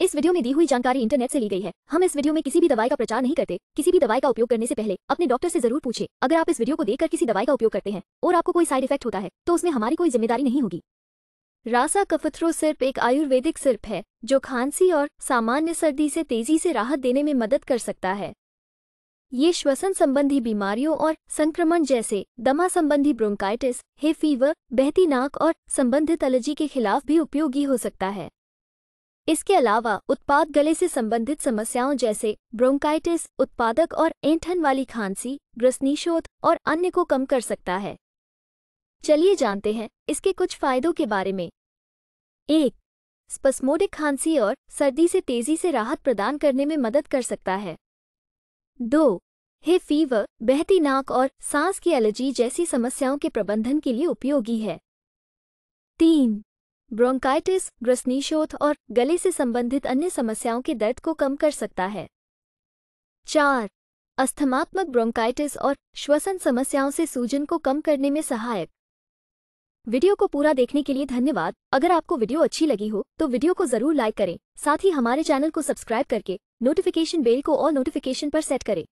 इस वीडियो में दी हुई जानकारी इंटरनेट से ली गई है हम इस वीडियो में किसी भी दवाई का प्रचार नहीं करते किसी भी दवाई का उपयोग करने से पहले अपने डॉक्टर से जरूर पूछे अगर आप इस वीडियो को देखकर किसी दवाई का उपयोग करते हैं और आपको कोई साइड इफेक्ट होता है तो उसमें हमारी कोई जिम्मेदारी नहीं होगी रासा कफथ्रो सिर्फ एक आयुर्वेदिक सिर्फ है जो खांसी और सामान्य सर्दी से तेजी से राहत देने में मदद कर सकता है ये श्वसन संबंधी बीमारियों और संक्रमण जैसे दमा संबंधी ब्रोंकाइटिस हे फीवर बहती नाक और संबंधित एलर्जी के खिलाफ भी उपयोगी हो सकता है इसके अलावा उत्पाद गले से संबंधित समस्याओं जैसे ब्रोंकाइटिस उत्पादक और ऐंठन वाली खांसी ग्रसनीशोध और अन्य को कम कर सकता है चलिए जानते हैं इसके कुछ फायदों के बारे में एक स्पस्मोडिक खांसी और सर्दी से तेजी से राहत प्रदान करने में मदद कर सकता है दो हे फीवर बहती नाक और सांस की एलर्जी जैसी समस्याओं के प्रबंधन के लिए उपयोगी है तीन ब्रोंकाइटिस ग्रसनीशोथ और गले से संबंधित अन्य समस्याओं के दर्द को कम कर सकता है चार अस्थमात्मक ब्रोंकाइटिस और श्वसन समस्याओं से सूजन को कम करने में सहायक वीडियो को पूरा देखने के लिए धन्यवाद अगर आपको वीडियो अच्छी लगी हो तो वीडियो को जरूर लाइक करें साथ ही हमारे चैनल को सब्सक्राइब करके नोटिफिकेशन बेल को और नोटिफिकेशन पर सेट करें